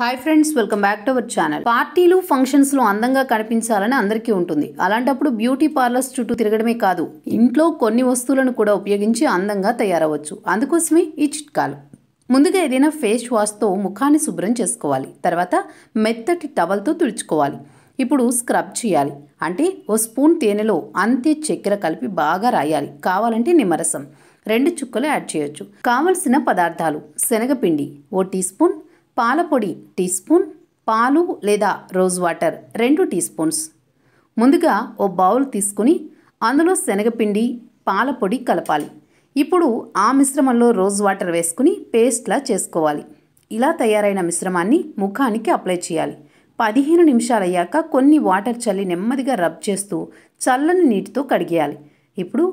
hi friends welcome back to our channel పార్టీలు functions లో అందంగా కనిపించాలని అందరికీ ఉంటుంది అలాంటప్పుడు బ్యూటీ పార్లర్స్ చుట్టూ తిరగడమే కాదు ఇంట్లో కొన్ని వస్తువులను కూడా ఉపయోగించి అందంగా తయారవచ్చు అందుకోసమే ఈ చిట్కాలు ముందుగా ఏదైనా ఫేస్ వాష్తో ముఖాన్ని శుభ్రం చేసుకోవాలి తర్వాత మెత్తటి టవల్తో తుడుచుకోవాలి ఇప్పుడు స్క్రబ్ చేయాలి అంటే ఓ స్పూన్ తేనెలో అంతే చక్కెర కలిపి బాగా రాయాలి కావాలంటే నిమ్మరసం రెండు చుక్కలు యాడ్ చేయొచ్చు కావలసిన పదార్థాలు శనగపిండి ఓ టీ స్పూన్ పాలపొడి టీ స్పూన్ పాలు లేదా రోజ్ వాటర్ రెండు టీ స్పూన్స్ ముందుగా ఓ బౌల్ తీసుకుని అందులో శనగపిండి పాలపొడి కలపాలి ఇప్పుడు ఆ మిశ్రమంలో రోజ్ వాటర్ వేసుకుని పేస్ట్లా చేసుకోవాలి ఇలా తయారైన మిశ్రమాన్ని ముఖానికి అప్లై చేయాలి పదిహేను నిమిషాలయ్యాక కొన్ని వాటర్ చల్లి నెమ్మదిగా రబ్ చేస్తూ చల్లని నీటితో కడిగేయాలి ఇప్పుడు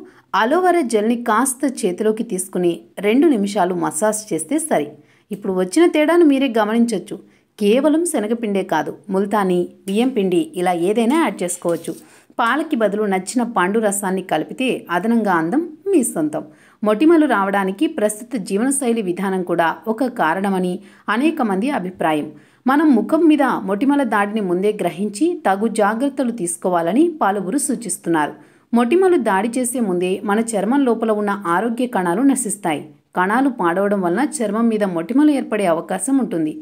అలోవెరా జెల్ని కాస్త చేతిలోకి తీసుకుని రెండు నిమిషాలు మసాజ్ చేస్తే సరి ఇప్పుడు వచ్చిన తేడాను మీరే గమనించవచ్చు కేవలం శనగపిండే కాదు ముల్తాని బియ్యం పిండి ఇలా ఏదైనా యాడ్ చేసుకోవచ్చు పాలకి బదులు నచ్చిన పండు రసాన్ని కలిపితే అదనంగా అందం మీ సొంతం మొటిమలు రావడానికి ప్రస్తుత జీవనశైలి విధానం కూడా ఒక కారణమని అనేక మంది అభిప్రాయం మనం ముఖం మీద మొటిమల దాడిని ముందే గ్రహించి తగు జాగ్రత్తలు తీసుకోవాలని పలువురు సూచిస్తున్నారు మొటిమలు దాడి చేసే ముందే మన చర్మం లోపల ఉన్న ఆరోగ్య కణాలు నశిస్తాయి కణాలు పాడవడం వలన చర్మం మీద మొటిమలు ఏర్పడే అవకాశం ఉంటుంది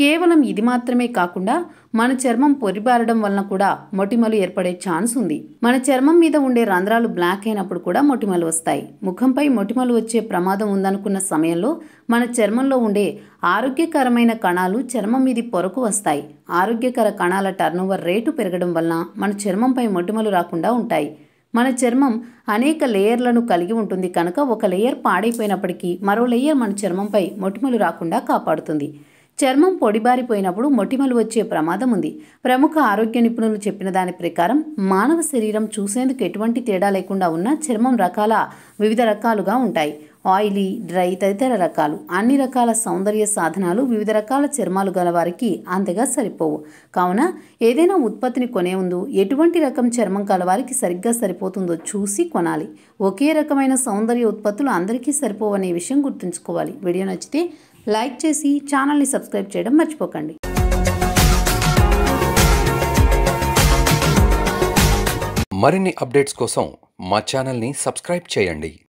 కేవలం ఇది మాత్రమే కాకుండా మన చర్మం పొరిబారడం వలన కూడా మొటిమలు ఏర్పడే ఛాన్స్ ఉంది మన చర్మం మీద ఉండే రంధ్రాలు బ్లాక్ అయినప్పుడు కూడా మొటిమలు వస్తాయి ముఖంపై మొటిమలు వచ్చే ప్రమాదం ఉందనుకున్న సమయంలో మన చర్మంలో ఉండే ఆరోగ్యకరమైన కణాలు చర్మం మీది పొరకు వస్తాయి ఆరోగ్యకర కణాల టర్నోవర్ రేటు పెరగడం వలన మన చర్మంపై మొటిమలు రాకుండా ఉంటాయి మన చర్మం అనేక లేయర్లను కలిగి ఉంటుంది కనుక ఒక లేయర్ పాడైపోయినప్పటికీ మరో లేయర్ మన చర్మంపై మొటిమలు రాకుండా కాపాడుతుంది చర్మం పొడిబారిపోయినప్పుడు మొటిమలు వచ్చే ప్రమాదం ఉంది ప్రముఖ ఆరోగ్య నిపుణులు చెప్పిన దాని ప్రకారం మానవ శరీరం చూసేందుకు ఎటువంటి తేడా లేకుండా ఉన్న చర్మం రకాల వివిధ రకాలుగా ఉంటాయి ఆయిలీ డ్రై తదితర రకాలు అన్ని రకాల సౌందర్య సాధనాలు వివిధ రకాల చర్మాలు గల వారికి అంతగా సరిపోవు కావున ఏదైనా ఉత్పత్తిని కొనే ముందు ఎటువంటి రకం చర్మం కలవారికి సరిగ్గా సరిపోతుందో చూసి కొనాలి ఒకే రకమైన సౌందర్య ఉత్పత్తులు అందరికీ సరిపోవనే విషయం గుర్తుంచుకోవాలి వీడియో నచ్చితే లైక్ చేసి ఛానల్ని సబ్స్క్రైబ్ చేయడం మర్చిపోకండి మరిన్ని అప్డేట్స్ కోసం మా ఛానల్ని సబ్స్క్రైబ్ చేయండి